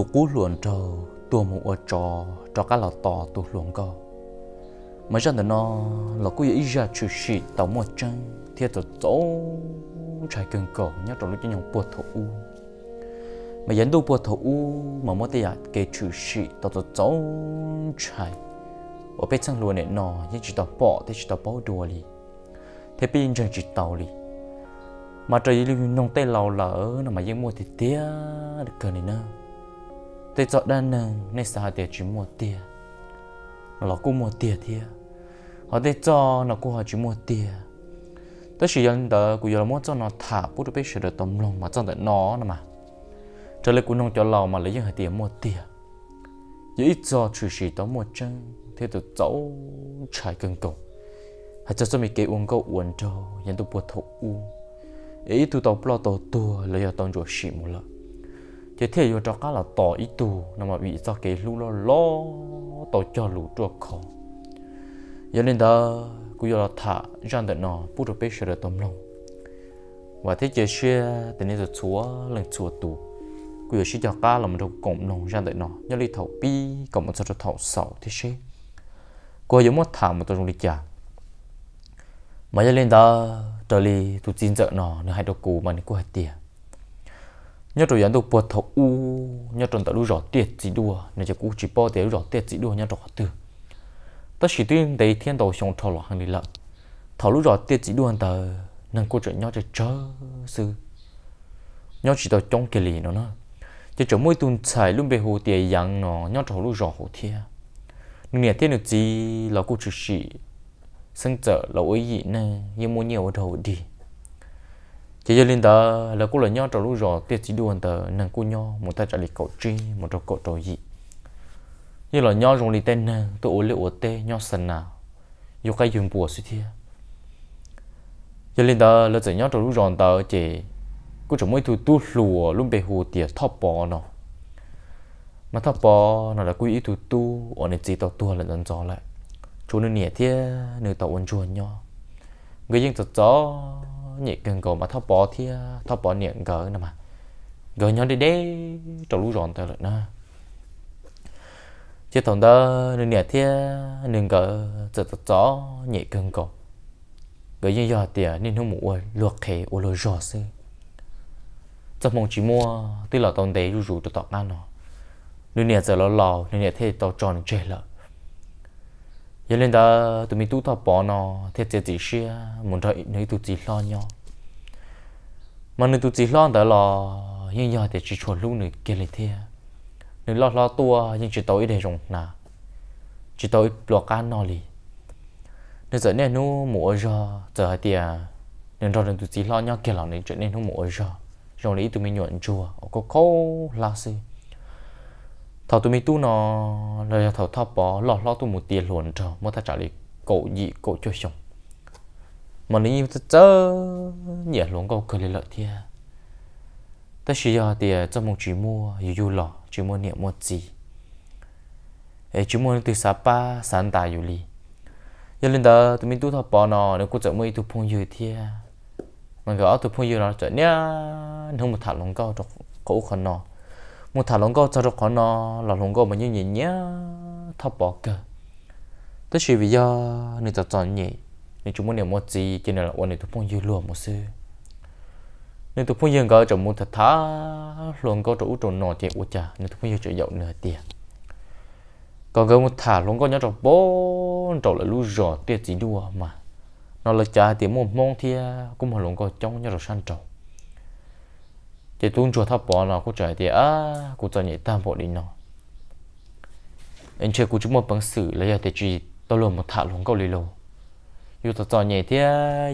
tu cú luồn trâu tu mù ở trò trò cá lò tò tu luồn co mà chẳng thể nó là cú ý ra chữ sĩ tàu một chân thì tổ tổ trái cơn cổ nhớ trò lúc cho nhau buộc thổ u mà dẫn tu buộc thổ u mà mỗi tay cái chữ sĩ tàu tổ tổ trái ở bên trong luồn này nó như chỉ tàu bỏ thì chỉ tàu bỏ đùa đi thế bên chân chỉ tàu đi mà trời lưu nông tay lầu lỡ mà dân mua thì tía được cần này nữa tôi chọn đa nâng nên sao để chỉ mua tiền nó cũng mua tiền thì họ để cho nó cũng họ chỉ mua tiền tôi chỉ nhận được của giờ muốn cho nó thả bút được biết sửa được tấm lòng mà chọn được nó nữa mà trở lại của nông cho lò mà lấy những hai tiền mua tiền chỉ ít cho chủ sĩ đó mua chân thì tôi cháu chạy gần cùng hãy cho tôi mình kêu uống câu uống cho nhận tôi buộc thổ u ý tôi tàu lo tàu tua lấy ở tàu rửa xịn mua lần chế thể yêu cho cá là tỏ ý tù nằm mà bị sao cái lũ lo lo tỏ cho lũ cho khó giờ nên đó cú yêu là thả gian đợt nọ bút được bê sờ được tâm lòng và thế chế xưa, thì nên được chúa lần chúa tù cú yêu chỉ cho cá là một đầu cổng lòng gian đợt nọ nhớ đi thầu bi cổng một số cho thầu sầu thế xe cú yêu muốn thả một tôi đi chả mà giờ nên đó trở đi tụt chín giờ nọ nó hai đầu cú mà nó cú hai tiền nhớ rồi dân tục bột thọ u nhớ tròn tao đu rõ tiệt chỉ đua nên chỉ cú chỉ bỏ tiệt rõ tiệt chỉ đua nhớ rõ từ ta chỉ tuyên đấy thiên đầu xong thọ lọ hàng đi lợn thọ lúc rõ tiệt chỉ đua tờ nên cô chạy nhớ chỉ chớ sư nhớ chỉ tao trong kia lì nó nó chỉ chỗ mỗi tuần xài luôn bề hồ tiệt dạng nó nhớ thọ lúc rõ hồ thiên nghĩa thiên được gì là cô chỉ sĩ sinh trở là ôi gì nè nhưng muốn nhiều đầu đi chị cho linh tờ là cô là nhau trò lú rò tiết chỉ đuôi tờ nàng cô nhau một ta trả lời cậu tri một trò cậu trò gì như là nhau dùng lì tên tôi uống lệ tê nhau sần nào dù cái dùng bùa suy thiê cho linh tờ là chỉ nhau trò lú rồi tờ chị cô chẳng mấy thứ tu lùa luôn bề hồ tiệt thọ bò nó mà thọ bò nó là quy ý thứ tu ở định gì tao tua là dần gió lại chú nên nhẹ thiê nơi tao ổn chuồn nhau người dân thật gió nhị gần cổ mà thao bỏ thì ờ, thao bỏ niệm gỡ nè mà gỡ nhau đi đế trò lũ rộn tới rồi nè chứ tổng đó nên nhẹ thì nên gỡ giật giật gió nhị gần cổ gỡ như giờ thì nên không mua luộc khế ô lô rò xí trong mong chỉ mua tức là tổng đấy rủ rủ cho tọt ăn nó nên nhẹ giờ lo lò nên nhẹ thì tao tròn chơi lợi giờ lên đó tụi mình tu thọ bỏ nó thế chỉ chỉ xia muốn đợi nơi tụi chỉ lo nhau mà nơi tụi chỉ lo đó là như giờ thì chỉ chuẩn luôn nơi kia lên thế nơi lo lo tua nhưng chỉ tối để rồng nà chỉ tối lo cá nó lì nên giờ nên nu mua cho giờ thì à, nên rồi tụi chỉ lo nhau kia là nên trở nên nu mua cho rồi lấy tụi mình nhuận chùa có câu là gì thảo tụi mình tu nó là thảo thao bỏ lọ lọ tụi mình tiền luôn trò mà ta trả lời cổ gì cổ cho xong mà nếu như ta chớ nhẹ luôn câu cười lợi thì ta chỉ giờ thì ờ, trong một chỉ mua dù lọ chỉ mua niệm một gì ấy chỉ mua từ sapa sáng tài dù li giờ lên đó tụi mình tu thảo bỏ nó nếu có chợ mới tụi phong dự thì à. mà gỡ tụi phong dự nó chợ nha, không một thằng luôn câu trọc cổ khẩn nó một thả lông go cho được khỏi nó là lông go mà như nhìn nhá thọ bỏ cơ tới chuyện bây giờ người ta chọn nhỉ nên chúng muốn điều một gì cho nên là quan này tôi muốn dư lùa một sư nên tôi muốn dừng cái chỗ muốn thật thá lông go chỗ chỗ nọ thì u chả nên tôi muốn dừng chỗ dậu nửa tiền còn cái một thả lông go nhớ chỗ bốn chỗ là lú rọ tiền chỉ đua mà nó là trả tiền một mong thì cũng là lông go trong nhớ chỗ san trầu chỉ tuân chùa tháp bỏ nó cũng trời thì à cũng cho nhảy tam bộ đi nó anh chơi cũng chúng một bằng sử lấy thì chỉ tôi luôn một thả luôn câu lì lô dù tôi cho nhảy thì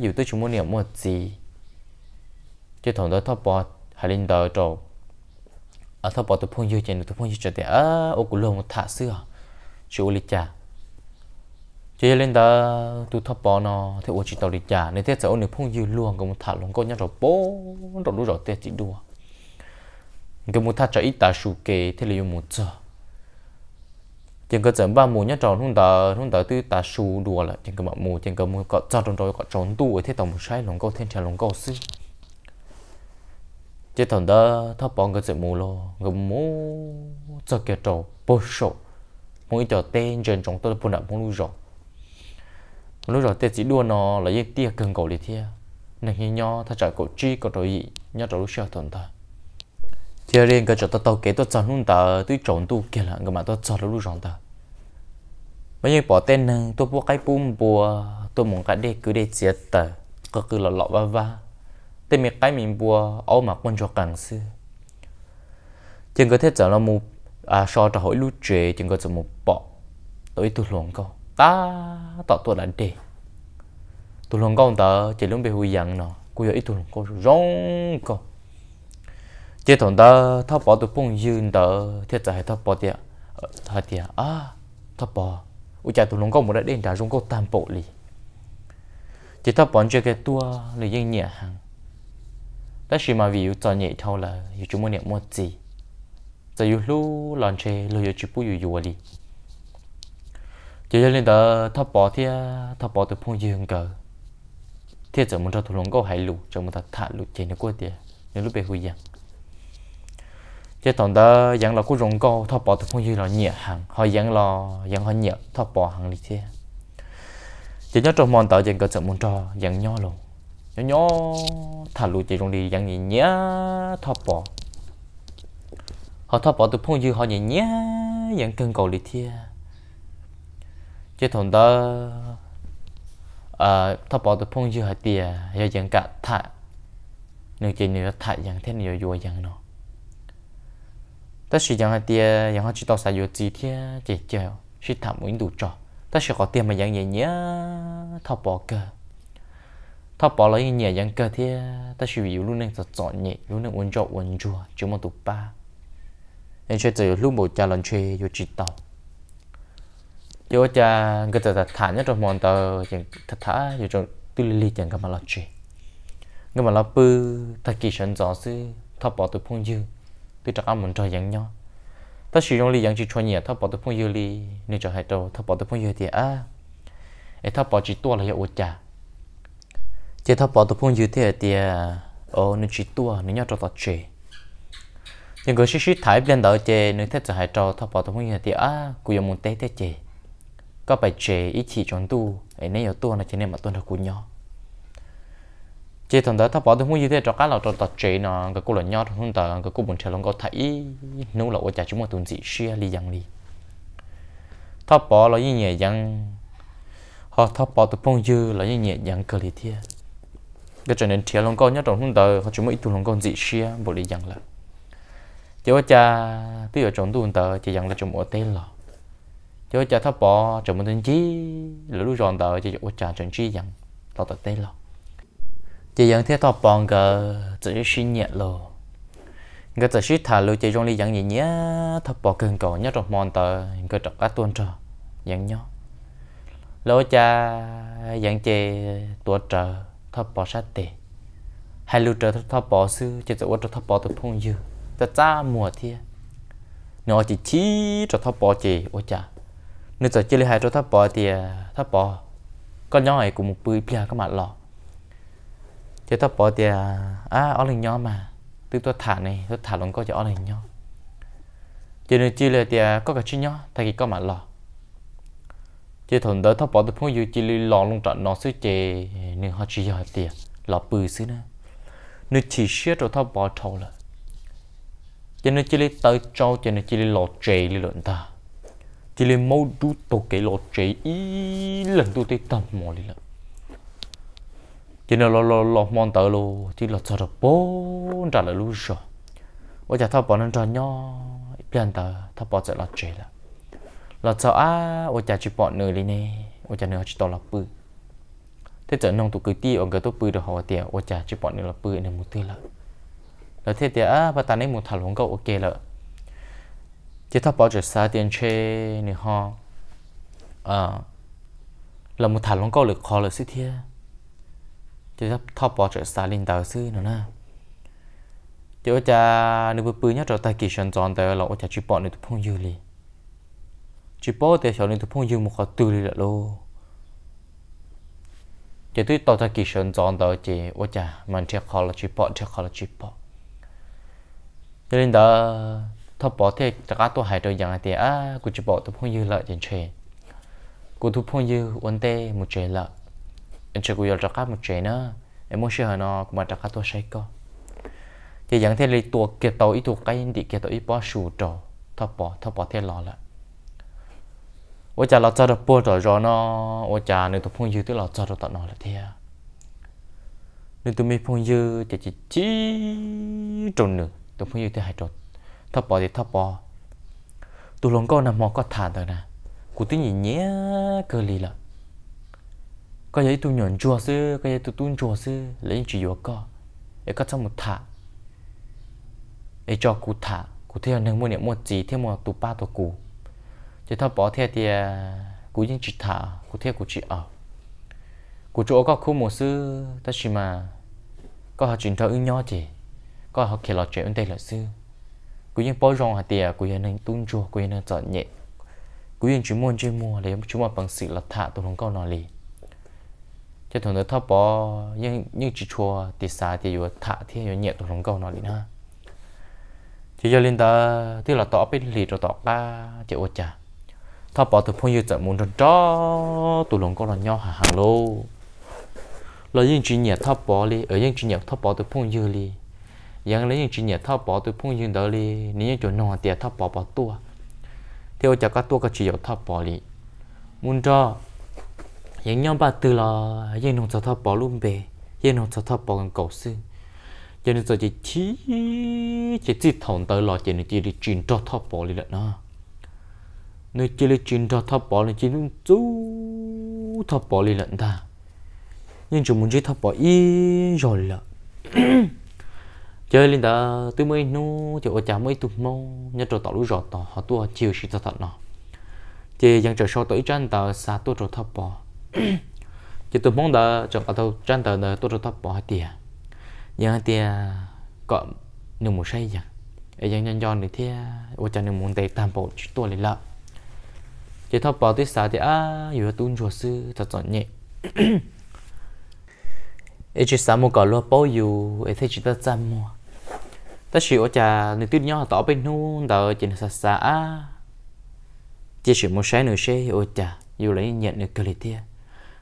dù tôi chúng một niệm một gì chỉ thằng đó tháp bỏ hay lên đời trầu ở tháp bỏ tôi phong dư chuyện tôi phong dư trời thì à ô cũng luôn một thả xưa chú lịch cha chơi lên đó tôi thắp bò nó thế ô chỉ tàu đi trả nên thế sợ ô này phong dư luôn cũng thả luôn câu nhau rồi bố rồi lúc rồi tết chỉ đùa cái mua thắt cho ít ta sù kế thế là dùng một giờ chẳng cái chấm ba mua nhất tròn không tờ không tờ tư ta sù đùa là chẳng cái mọi mua chẳng cái mua có cho tròn rồi có tròn tu ở thế tổng một sai lòng câu thiên trả lòng câu sư chế thằng đó thắp bóng cái chữ mua lo người mua cho kia trò bơ sổ mỗi trò tên trên trong tôi phun đạn muốn lưu rồi lúc rồi tên chỉ đua nó là cái tia cường cầu đi thia này khi nhau thắt chặt cổ chi cổ đồ gì nhau trò lúc xưa thằng ta thì riêng cái chỗ tao tao kể tao chọn luôn tờ tôi chọn tu kia là cái mà tao chọn luôn chọn tờ bây giờ bỏ tên nâng tôi bỏ cái bùm bùa tôi muốn cái đây cứ để chết tờ cứ cứ lọ lọ va va tên mình cái mình bùa ô mà quân cho càng xưa chừng có thể chọn là một à so trò hỏi lú trề chừng có chọn một bỏ tôi tu luôn câu ta tao tôi là để tu luôn câu tờ chỉ luôn bị hủy dặn nó cứ giờ ít tu luôn câu rong câu chế thằng đó tháp bỏ tụi bông dưng đó thiết giải tháp bỏ tiệt tháp tiệt à tháp bỏ u cha tụi lông có một đại đen đã rung có tam bộ li chế tháp bỏ chơi cái tua lì yên nhẹ hàng đó chỉ mà vì u cho nhẹ thâu là u chúng mình niệm một gì giờ u lu lòn chơi lu u chụp bùi u lì chế cho nên đó tháp bỏ thiết tháp bỏ tụi bông dưng cờ thiết giờ muốn cho tụi lông có hải lù cho muốn ta thả lù chơi nó có tiệt nếu lúc bé hủy dạng chế tổng đó dạng là cũng rộng cao thọ bỏ thì không như là nhẹ hàng họ dạng là dạng họ nhẹ thọ bỏ hàng lý thế chỉ nhớ trong mòn tạo dạng cơ sở muốn cho dạng nhỏ luôn nhỏ nhỏ thả lùi chỉ rộng đi dạng nhẹ nhẹ thọ bỏ họ thọ bỏ từ phong như họ nhẹ nhẹ dạng cân cầu lý thế chế tổng đó à thọ bỏ từ phong như họ tiền giờ dạng cả thả nếu chỉ nếu thả dạng thế nhiều vui dạng nào ta chỉ chi 但是养下爹，养下知道啥有几天姐姐是他们都找，但是好爹嘛养爷爷，他宝个，他宝了一年养个天，但是有路能在找你，有能稳着稳住，就么都吧。nên chơi từ lúc một cha lần chơi vô chỉ tàu vô cha người ta thả nhất trong mòn tờ chẳng thật thả vô trong tư lý chẳng có mà lo chơi người mà lo bự thật kỳ sẵn rõ sư thọ bỏ từ phong dương tôi chắc ăn muốn cho dân nhau ta sử dụng lý dân chỉ cho nhẹ. tháp bỏ được phong yêu lý nên cho hai đầu tháp bỏ được phong yêu thì à ấy tháp bỏ chỉ tua là hiệu ổn chả chỉ tháp bỏ được phong yêu thì thì ờ, ô nên chỉ tua nên nhau cho tao chê nhưng người sĩ sĩ thái biến đó chê nên thế cho hai đầu tháp bỏ được phong yêu thì à cũng dùng muốn tay thế chơi. có phải chơi ít chỉ chọn tu ấy nên yêu tua là chỉ nên mà tuân theo của nhau chỉ thằng đó thằng bảo tôi muốn như thế cho cá là cho tật chế nó cái cô là nhau thằng ta cái cô buồn chơi lòng có thấy nấu lẩu chả chúng mà tuần gì xia li giang li thằng bảo là như nhẹ giang họ thằng bảo tôi phong dư là như nhẹ giang cờ li thiệt cái cho nên thiệt lòng có nhất trong thằng ta họ chúng mới tu lòng con gì xia bộ li giang là chỉ có cha tuy ở trong tuần ta chỉ giang là chúng ở tên là chỉ có cha thằng bảo trong một tuần chi là lúc giòn ta chỉ có cha trong chi giang tao tật tên là chỉ dẫn thiết thọ bòn cơ chỉ xin nhẹ lo người ta xít thả lưu chỉ trong ly dẫn nhẹ nhé thọ bò cường cổ nhất trong mòn tờ người trọng cá tuần trờ dẫn nhau lô cha dẫn chê tuột trờ thọ bò sát tề hai lưu trờ thọ bò sư chỉ tự uất thọ bò tự phong dư ta cha mùa thia nó chỉ chi cho thọ bò chê ô cha nếu giờ chơi hai cho thọ bò thì thọ bò con nhỏ này cũng một bưởi bia các bạn lọ chế tôi bỏ tiền à ở à, lên nhau mà tức tôi thả này tôi thả luôn có cho ở lên nhau chế nên chỉ là tiền à, có cả chuyện nhau thay cái có mà lo chế thằng đó thắp bỏ tôi phong dụ chỉ lo luôn trận nó xứ chế nên họ chỉ họ tiền lo bự xứ nữa nên chỉ xét rồi thắp bỏ thâu là cho nên chỉ lấy tới cho cho nên chỉ lấy lo chế lý luận ta chỉ lấy mâu đu tổ cái lo chế ý lần tôi thấy tầm mò lý luận chỉ là lo lo lo mòn tờ luôn chỉ là sợ được bốn trả lời luôn rồi ôi chả thao bỏ nên tròn nho biển tờ thao bỏ sẽ là chết là là sợ á ôi chả chỉ bỏ nửa đi nè ôi chả nửa chỉ to là bự thế chợ nông tụ cứ ti ông cái tốt bự được họ tiền ôi chả chỉ bỏ nửa là bự nên một tư là là thế thì á bà ta nên một thằng luôn câu ok là chỉ thao bỏ chỉ xa tiền chê nửa ho à là một thằng luôn câu được khó là sự thiệt chứ thấp thấp bỏ trở xa linh tờ sư nữa nè chứ cha nếu bự bự nhất trở tay kỳ sơn tròn tờ là cha chỉ bỏ nên tụi phong dư li chỉ bỏ thì cho nên tụi phong dư một khó tư li là lô chứ tôi tao tay kỳ sơn tròn tờ chỉ ô cha mình chắc khó là chỉ bỏ chắc khó là chỉ bỏ cho nên đó thấp bỏ thì các tôi hãy rồi rằng thì à cũng chỉ bỏ tụi phong dư lợi trên chơi cũng tụi phong dư ổn tê một chơi lợi em chơi cùi cho các một trẻ nữa em muốn chơi nó mà cho các tôi sẽ co thì dẫn thế là tua kia tàu ít thuộc cái đi kia tàu ít bỏ sù trò thọ bỏ thọ bỏ thế lò lại ôi cha lo cho được bố rồi rồi nó ôi cha nếu tôi phong dư tôi lo cho được tận nó là thế à. nếu tôi mới phong dư thì chỉ chỉ trộn nữa tôi phong dư tôi hay trộn thọ bỏ thì thọ bỏ tôi luôn con nằm mò có thản rồi nè cụ tôi gì nhé cơ lì lại có giấy tu nhọn chùa sư có giấy tu tuôn chùa sư lấy chỉ yếu co ấy có trong một thả ấy cho cụ thả cụ theo nên mua niệm mua gì theo mua tu ba tu cụ chỉ thao bỏ theo thì à, cụ những chỉ thả cụ theo cụ chỉ ở cụ chỗ có khu một sư ta chỉ mà có học chuyện thao ứng nhau chỉ có học kể lọt chuyện đây là sư cụ những bỏ rong hạt tiề cụ hiện nên tuôn chùa cụ hiện nên chọn nhẹ cụ những chỉ muốn chơi mua để chúng mà bằng sự là thả tụ không câu nói liền thế thường thấp bò nhưng nhưng chỉ chua thì xa thì vừa thả thì vừa nhẹ tụi không câu nó đi ha chỉ cho linh ta tức là tỏ bên lì rồi tỏ ba chịu ột cha thấp bò từ phong như trận muốn cho tụi lồng câu là nhau hàng hàng lô là những chuyện nhẹ thấp bò đi ở những chuyện nhẹ thấp bò từ phong như đi yang lấy những chuyện nhẹ thấp bò từ phong như đó đi nếu những chuyện nọ thì thấp bò bỏ tua theo chả các tua các chỉ yếu thấp bò đi muốn cho ยังยอมปาตือรอยังนงจะทอปอลุ่มเบยังนงจะทอปอกันเก่าซื้อยังนงจะจีชีจีจีถอนเตอรอยังนงจีจีนทอปอเลยละเนาะนึกจีจีนทอปอเลยจีนจู้ทอปอเลยละนะยังจุมุ่งจีทอปออีรอละ chơi lên đó tôi mới nu thì ở chả mới tụt mau nhất rồi tao lũ rọt tao họ tua chiều xịt thật nó chị dân trời sau tới tranh tờ xa tua rồi thấp bò chỉ tôi muốn đợi cho cả tôi trang tờ đời tôi thắp bỏ tiền nhưng tiền có nhiều một say chẳng ấy chẳng nhân dân thì thế ô chẳng nhiều muốn để tam bộ chúng tôi lấy lợ chỉ thắp bỏ tôi xả thì à vừa tuôn chùa sư thật chọn nhẹ ấy chỉ xả một cỏ lo bao nhiêu ấy thấy chỉ ta chăm mua ta chỉ ô chả người tuyết nhỏ tỏ bên nu đợi chỉ là xả chỉ chỉ một sáng nửa xe ô chả dù lấy nhận được cái gì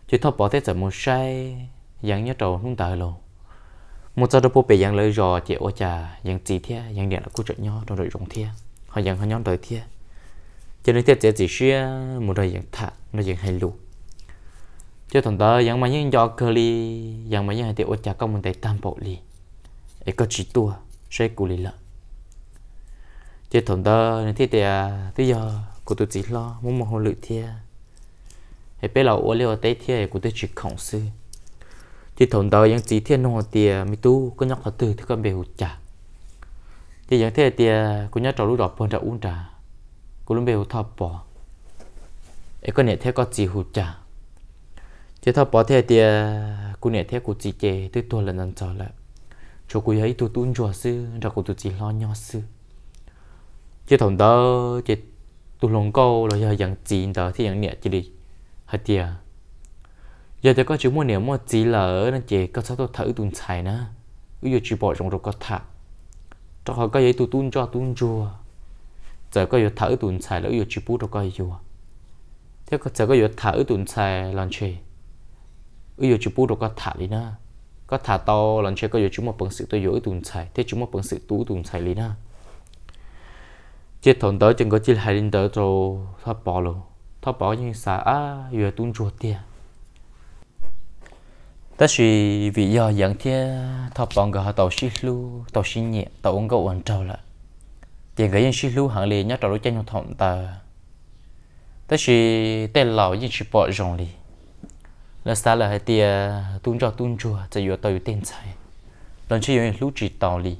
chỉ thọ bỏ thế giờ một say yang nhớ trầu không tài lo một giờ bố bê yang lời rò chỉ ô trà yang chỉ thia yang điện là cú trợ nhỏ trong đội rồng thia họ yang họ nhau đời thia cho nên thế giờ chỉ xia một đời yang thả nó yang hay lu cho thằng ta yang mà những do cơ li yang mà những hai tiệu ô trà có một tay tam bộ li ấy có chỉ tua sẽ cù li lợn cho thằng ta nên thế thì bây giờ cô tôi chỉ lo muốn một hồi lự thia hệ bé lầu ô liu tế thiên của tôi chỉ khổng sư chỉ thốn đời những chỉ thiên nông tiề mi tu có nhóc thật từ thì có bề hụt trả chỉ những thế tiề của nhóc trò lúc đó phần đã uống trà của lúc bề hụt thọ bỏ ấy có nhẹ thế có chỉ hụt trả chỉ thọ bỏ thế tiề của nhẹ thế của chỉ chè tôi tuần lần lần trở lại cho cô ấy tôi tuôn chùa sư ra của tôi chỉ lo nhỏ sư chỉ thốn đời chỉ tôi lòng câu là giờ những chỉ đời thì những nhẹ chỉ đi hết tiệt giờ tôi có chữ mua nếu mua chỉ lỡ nên chị có sao tôi thử tuần xài nữa ví dụ chị bỏ trong đó có thả cho họ có giấy tôi tuôn cho tuôn chùa giờ có giờ thử tuần xài lỡ giờ chị bút đâu có chua thế có giờ có giờ thử tuần xài làm chị ví dụ chị bút đâu có thả đi nữa có thả to lần chơi có giờ chúng một bằng sự tôi dối tuần xài thế chúng một bằng sự tú tuần xài đi nữa chết thằng đó chừng có chỉ hai linh tới rồi thoát bỏ luôn như vừa tiền. vì do dẫn thế thọ bọn gà tàu xí lu tàu xí nhẹ tàu uống gạo uống trâu lại. tiền gái yên xí lu hạng liền nhát tàu đối chân nhau thọn ta tất sự tên lão như chỉ bỏ rồng lì là xa là hai tia tuôn cho tuôn chùa chỉ vừa tàu tiền chạy lần chỉ yên lu chỉ tàu lì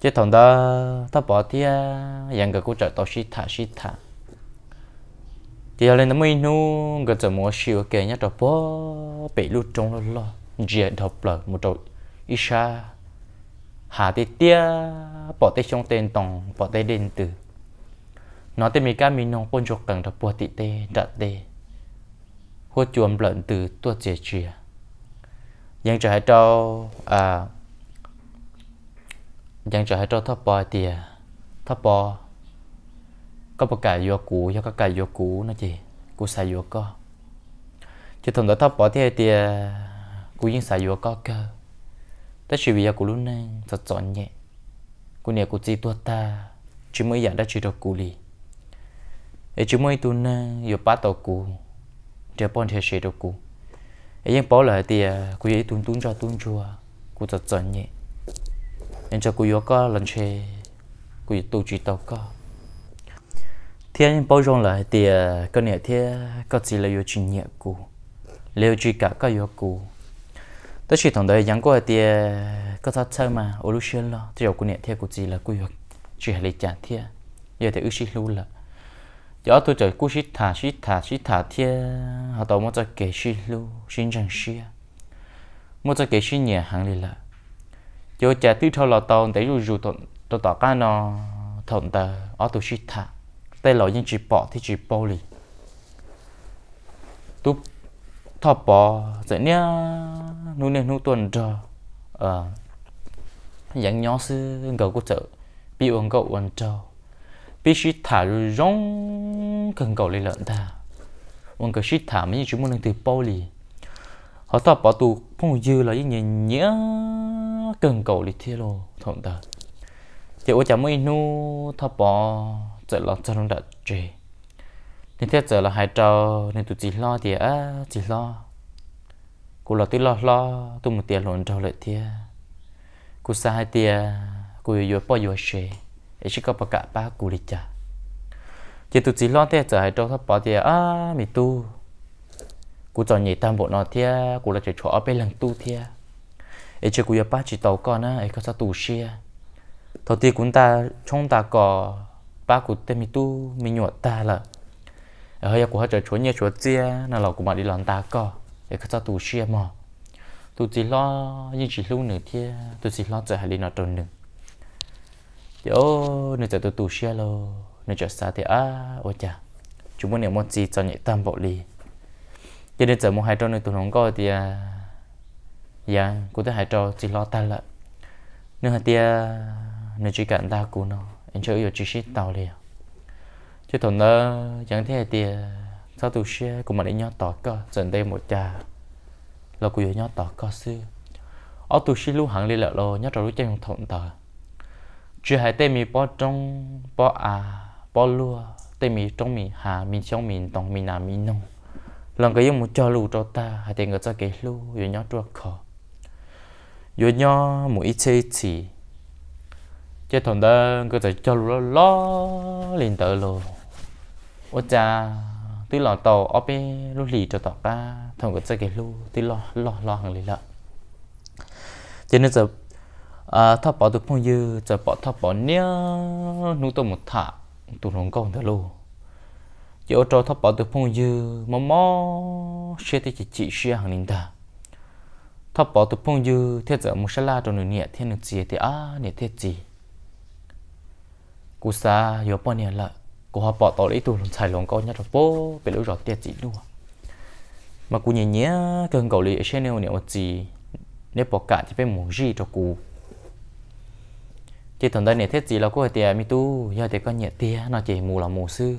chứ thằng đó thọ bỏ tia dẫn gà cố trợ tàu xí thả xí thả thì lên nó mới nu gần giờ mua siêu kề nhá trò bó bị lụt trong lo lo dễ đập lợ một trò isha hà tê tia bỏ tê trong tên tòng bỏ tê đền tử, nó tê mi cá mi nong bôn chọc cẳng, trò bó tị tê đã tê hô chuồng lợn từ tua dễ chia nhưng cho hai trò à nhưng cho hai trò thấp bò tia thấp bò có bao cả vô cũ cho các cả vô cũ nó chỉ cú xài vô co chứ thường đó thấp bỏ thì thì cú yên xài vô co cơ tất chỉ bây giờ cú luôn này thật chọn nhẹ cú này cú chỉ tua ta chỉ mới giả đã chỉ được cú lì ấy chỉ mới tu nè vô bắt đầu cú để bọn thế sẽ được cú ấy yên bỏ lại thì cú ấy tuôn tuôn cho tuôn chua cú thật chọn nhẹ em cho cú vô co lần chơi cú tu chỉ tàu co thế thiên bao giờ lại thì cái này thiên có gì là yêu chuyện nhẹ cũ liệu chỉ cả cái yêu cũ tất chỉ thằng đấy chẳng ờ, có thì có thật sao mà ô lúc xưa lo chỉ có cái này thiên có gì là cũ chỉ là trả thiên giờ thì ước gì luôn là giờ tôi chơi cú xít thả xít thả xít thả thiên họ đâu muốn chơi kể xít luôn xin chẳng xí muốn chơi kể xít nhẹ hàng liền là giờ trẻ tư thâu là tao để dù dù tao tao tao cái nó thằng ta ở tôi xít thả tay lò yên chỉ bỏ thì chỉ bỏ lì tu thọ bỏ dễ nha, nu nia nu tuần trờ ờ dạng nhỏ sư gầu của chợ bị uống cậu uống trờ bị sĩ thả rồi rong cần cậu lấy lợn ta uống cái sĩ thả mấy chúng mình từ bỏ lì họ thọ bỏ tu không dư là những nhớ cần cầu lấy thiệt lo thọn ta thì ô chả mới nu thọ bỏ chợ là cho nó đã trì nên thế chợ là hai trâu nên tụi chỉ lo thì á chỉ lo cô lo tí lo lo tụi một tiền lộn trâu lại thì cô xa hai tiền cô vừa bỏ vừa xe ấy chỉ có bà cả ba cô đi chả chỉ tụi chỉ lo thế chợ hai trâu thọ bỏ thì á mì tu cô chọn nhảy tam bộ nó thì cô là chỉ chỗ ở bên lăng tu thì ấy chỉ cô vừa ba chỉ tàu con á ấy có sao tu xe thọ ti cũng ta trong ta có ba cụ tê mi tu mi nhuột ta là ở hơi của họ trở chúa nhé chúa chia là lò của bạn đi làm ta có để các ta tu chia mò tu chỉ lo như chỉ lưu nửa thia tu chỉ lo trở hai đi nó trốn nửa chỗ nửa trở tu tu chia lo nửa trở xa thì à ôi chà chúng muốn niệm môn gì cho nhẹ tam bộ lì cho nên trở một hai trâu nửa tu không có thì à dạ của tôi hai trâu chỉ lo ta lợ nửa hai tia nên chỉ cần ta cú nó anh chơi yêu chỉ shit tàu liền chứ thằng nó chẳng thế thì sao tụi xe mà mình nhỏ tỏ cơ dần đây một trà là của nhỏ tỏ cơ sư ở tụi xe lưu hẳn lên là lo nhất rồi lúc chân thằng tờ chỉ hai tên mì bỏ trong bỏ à bỏ lúa tên mì trong mì hà mì trong mì tòng mì nà mì nông lần cái một cho lù cho ta hai tên người cho cái lù rồi nhỏ cho khó rồi nhỏ một ít chơi chỉ chết thằng đó cứ thể cho lo lo liền tự lo ôi cha tí lò tàu ở bên lú lì cho tàu ta thằng cứ chơi cái lú tí lo lo lo hàng lì lợ cho nên giờ à thọ bỏ được phong dư giờ bỏ thọ bỏ nia nu tôi một thả tụi nó còn thở lù chỗ trò thọ bỏ được phong dư mò mò xe thì chỉ chỉ xe hàng linh ta thọ bỏ được phong dư thiết giờ một sa la trong nửa nhẹ thế được gì thì à nhẹ thiết gì cú sa yếu bao nhiêu là cú họ bỏ tàu lấy tù làm xài lòng coi nhất là bố bị lối rọt tiệt chỉ luôn mà cú nhìn nhé cần cầu lý channel này một gì nếu bỏ cả thì phải muốn gì cho cú chỉ thằng đây này thế gì là có tiền mi tu giờ thì con nhẹ tiệt, nó chỉ mù là mù sư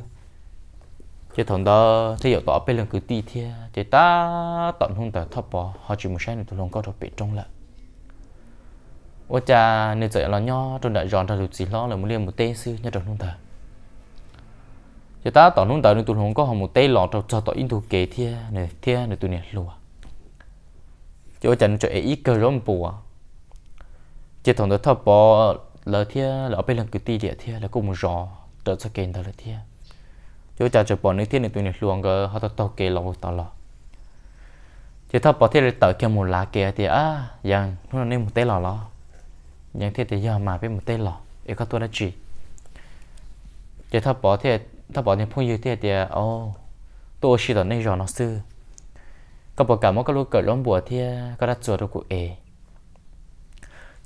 chỉ thằng đó thấy giờ tỏ bên lần cứ ti thia chỉ ta tận hung tờ thấp bỏ họ chỉ một sáng này tụi lòng có được bị trong lại ว่าจะเนื้อใจเราย่อจนได้ย้อนทะลุสีล้อเลยมันเรียกมุเตซื้อเนี่ยจนนุ่งเถอะจะตาต่อนุ่งเถอะนุ่งตุนหงก็หอมุเตหลอดจะต่ออินทุเกเทียเนี่ยเทียเนี่ยตัวเนี่ยรัวจะว่าจะนุ่งจะเอีกเกอร์ร่มปัวจะถอนตัวทับปอเลยเทียแล้วไปเรื่องกุฏิเดียเทียแล้วก็มุรอเดินสเกนเถอะเทียจะว่าจะจะปอนึกเทียเนี่ยตัวเนี่ยรวงก็เขาต่อเกลเราต่อหลอจะทับปอเทียเลยต่อเกี่ยวมุลาเกเทียอ่ะยังนู่นนี่มุเตหลอดยังเทียแต่ยามาเป็นมุเตหลอเอกตัวละจีจะถ้าบอกเทียถ้าบอกเนี่ยพูดยืดเทียเดียโอ้ตัวชีตอนนี้รอนอซื้อก็บอกกันว่าก็รู้เกิดล้มบัวเทียก็รัดจวดกูเอ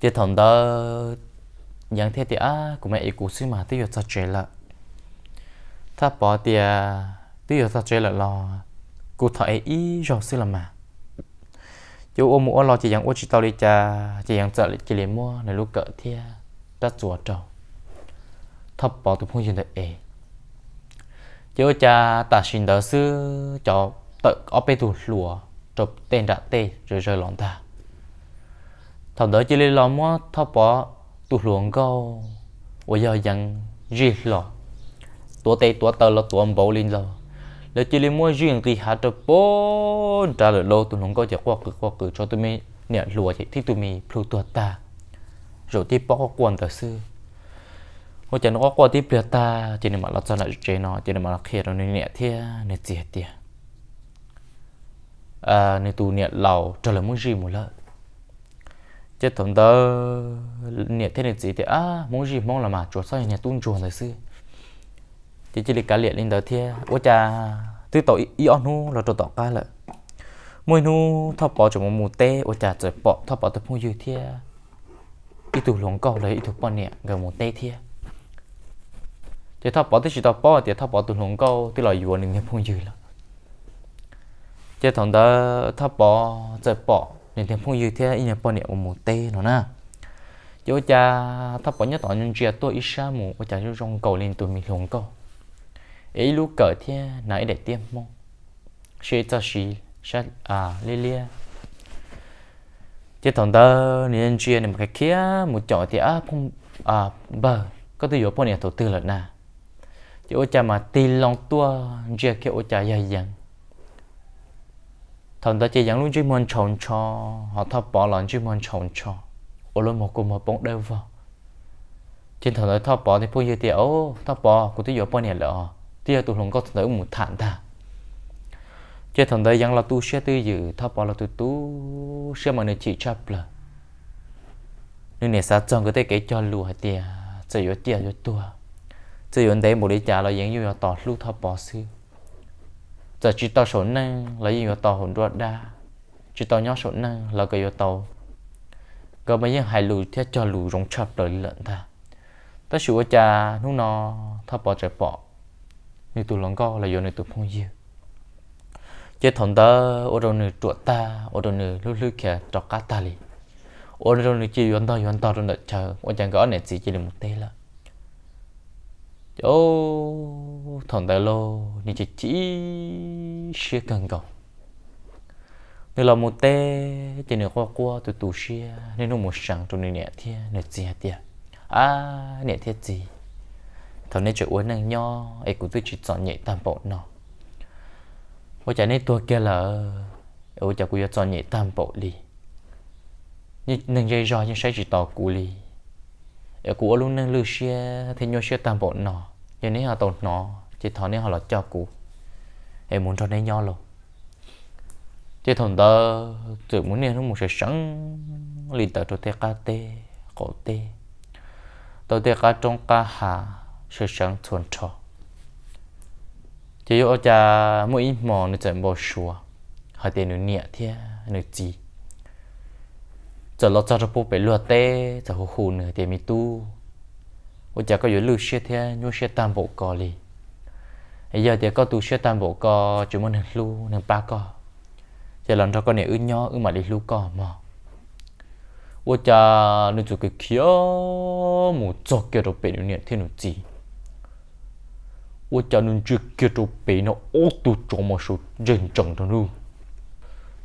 จะถอนเดอยังเทียเดียกูไม่เอกูซื้อมาที่อยู่จะเจละถ้าบอกเดียที่อยู่จะเจละรอกูถอยอีรอซื้อละมา chú ôm mua lo chỉ rằng ôm chỉ tao đi cha chỉ rằng chợ chỉ liền mua này lúc cỡ thia đã chùa trầu thập bỏ tụi phong chuyện đời ế chú cha ta xin đỡ sư cho tự ở bên tụ lùa chụp tên đã tê rồi rồi lòng ta thằng đỡ chỉ liền lo mua thập bỏ tụ luồng câu ô giờ rằng gì lo tua tê tua tơ là tua bầu linh rồi là chỉ liên mua riêng thì hạt được bốn trả lời lâu tụi nó có chỉ qua cứ qua cứ cho tụi mi nè lùa thì thích tụi mi plu tuột ta rồi tiếp bỏ quần tờ sư hồi chẳng nó qua tiếp liệt ta chỉ nên mà lọt ra lại chơi nó chỉ nên mà khi nó nè thia nè chia tiệt, à nè tụi nè lầu trả lời mua riêng một lần chết thằng đó nè thế nè gì thì à mua riêng mong là mà chỗ sau nè tuôn chuồn tờ sư chỉ chỉ cá liệt lên đó thì ô cha tư tổ y on nu là tổ tỏ cá lợ mỗi nu thọ bỏ cho một mù tê ô cha rồi bỏ thọ bỏ tập mua dư thì ít tụ lồng cầu lấy ít tụ bỏ nè gần một tê thì chỉ thọ bỏ tới chỉ thọ bỏ thì thọ bỏ tụ lồng cầu tức là vừa nên thêm mua dư là chỉ thằng đó thọ bỏ rồi bỏ nên thêm mua dư thì ít nhà bỏ nè một mù tê nó na chỗ cha thọ bỏ nhất tỏ nhân chia tôi ít sa mù ô cha trong cầu lên tụ mình lồng cầu ấy lúc cỡ thia nãy để tiêm mong sẽ cho xí sẽ à lia lia chứ thằng tơ nên chuyện này một cái kia một chỗ thì à không à bờ có từ chỗ bọn này thổ tư lợn nà chứ ô cha mà tì lòng tua chuyện kia ô cha dài dằng thằng tơ chỉ dằng luôn chuyên môn chồng cho họ thắp bỏ lòng chuyên môn chồng cho ô lô một cùng một bóng đều vào trên thằng tơ thắp bỏ thì phun gì thì ô bỏ của từ chỗ bọn này lợn chia tụ lòng có tới một thản ta chia thằng đây giang là tu sẽ tư dự thọ bảo là tu tu sẽ mà nên chỉ chấp là nên này sao chồng cái tay cái cho lù hay tia chỉ yếu tia yếu tua chỉ yếu đấy một đi trả là giang yếu tỏ lù thọ bảo sư giờ chỉ tỏ sốn năng là yêu tỏ hồn ruột đa chỉ tỏ nhỏ sốn năng là cái yêu tàu có mấy giang hai lùi thế cho lùi rong chấp đời lận ta ta sửa cha nó nó thọ bảo chạy bỏ nên tụi lòng co là do này tụi phong yêu chế thằng ta ở đâu nữa chuột ta ở đâu nữa lúc lúc kia trọc cá ta li ở đâu nữa chỉ yến ta yến ta rồi đợi chờ ở chàng gõ này gì chỉ là một tê là ô thằng ta lô nên chỉ chỉ xia cần cầu nên là một tê chỉ nên qua qua từ từ xia nên nó một sáng trong này nè thiên nè gì hả tiệt à nẹt thiết gì thằng này chơi uống năng nho ấy cũng tôi chỉ chọn nhảy tam bộ nó bây giờ nên tôi kia là ô ừ, chả cũng chọn nhảy tam bộ đi như nàng dây rồi nhưng sẽ chỉ tỏ cú đi ở cú luôn năng lưu xe thì nhau xe tam bộ nó giờ này họ tổn nó chỉ thọ này họ là cho cú em muốn cho này nho luôn chỉ thằng ta tự muốn nên một sự sẵn liền tờ cho tê ca tê cổ tê tôi tê ca trong cả hà sẽ sáng thuần trò chỉ có cha mỗi mò nó chẳng bao xua họ tiền nó nhẹ thế nó gì giờ lo cho bố bé lừa tê giờ hồ hồ nữa tiền mi tu ô cha có yếu lưu xe thế nhu xe tam bộ cò lì bây e giờ thì có tu xe tam bộ cò chỉ muốn hàng lưu hàng ba cò giờ lần cho có này ư nhỏ ư mà đi lưu cò mà ô cha nó chụp cái kia một chọc kia đồ bé nó nhẹ thế nó gì 我叫侬去给着别那恶毒这么说认真的路。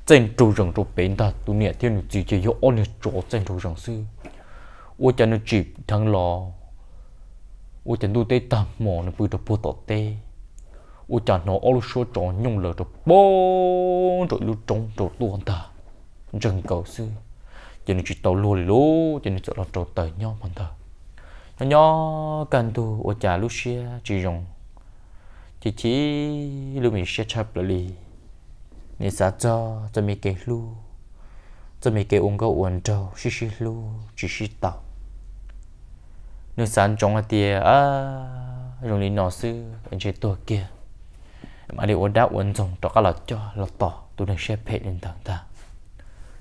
真主人着别那都那天侬直接要恶你着真主人是，我叫侬去听了，我叫侬得打毛呢不着不得的。我叫侬恶说着用了着帮着路中着多大，真够是。cho nên chỉ tàu lùa lố cho nên chỗ là trâu tờ nhau mà thờ nhau nhau cần tu ở trà lúc xưa chỉ dùng chỉ chỉ lưu mình sẽ chập lại đi nên sao cho cho mình cái lu cho mình cái uống cái uống trâu xí xí lu chỉ xí tàu nên sao trong cái tiền à rồi đi nói sư anh chị tôi kia mà đi uống đá uống rồng cho các lợt cho lợt tỏ tôi đang xếp hết lên thằng ta